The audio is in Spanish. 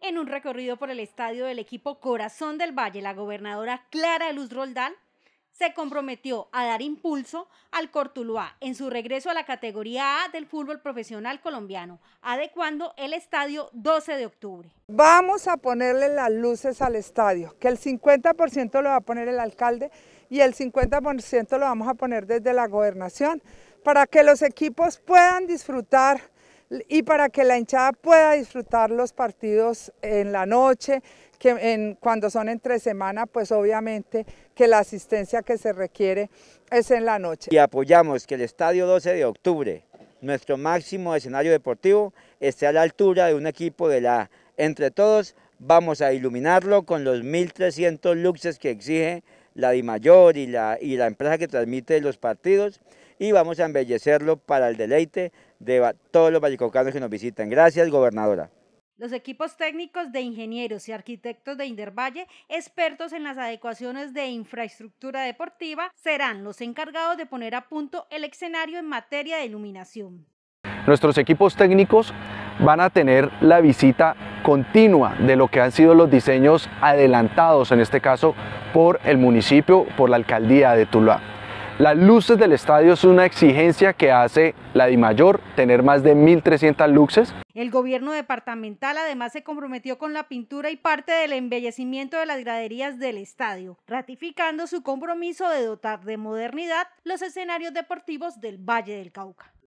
En un recorrido por el estadio del equipo Corazón del Valle, la gobernadora Clara Luz Roldán se comprometió a dar impulso al Cortuluá en su regreso a la categoría A del fútbol profesional colombiano, adecuando el estadio 12 de octubre. Vamos a ponerle las luces al estadio, que el 50% lo va a poner el alcalde y el 50% lo vamos a poner desde la gobernación, para que los equipos puedan disfrutar y para que la hinchada pueda disfrutar los partidos en la noche, que cuando son entre semana, pues obviamente que la asistencia que se requiere es en la noche. Y apoyamos que el Estadio 12 de octubre, nuestro máximo escenario deportivo, esté a la altura de un equipo de la Entre todos vamos a iluminarlo con los 1.300 luxes que exige la DIMAYOR y la, y la empresa que transmite los partidos y vamos a embellecerlo para el deleite de todos los vallecocanos que nos visitan. Gracias, gobernadora. Los equipos técnicos de ingenieros y arquitectos de Indervalle, expertos en las adecuaciones de infraestructura deportiva, serán los encargados de poner a punto el escenario en materia de iluminación. Nuestros equipos técnicos van a tener la visita continua de lo que han sido los diseños adelantados, en este caso por el municipio, por la alcaldía de Tuluá. Las luces del estadio es una exigencia que hace la DIMAYOR tener más de 1.300 luces. El gobierno departamental además se comprometió con la pintura y parte del embellecimiento de las graderías del estadio, ratificando su compromiso de dotar de modernidad los escenarios deportivos del Valle del Cauca.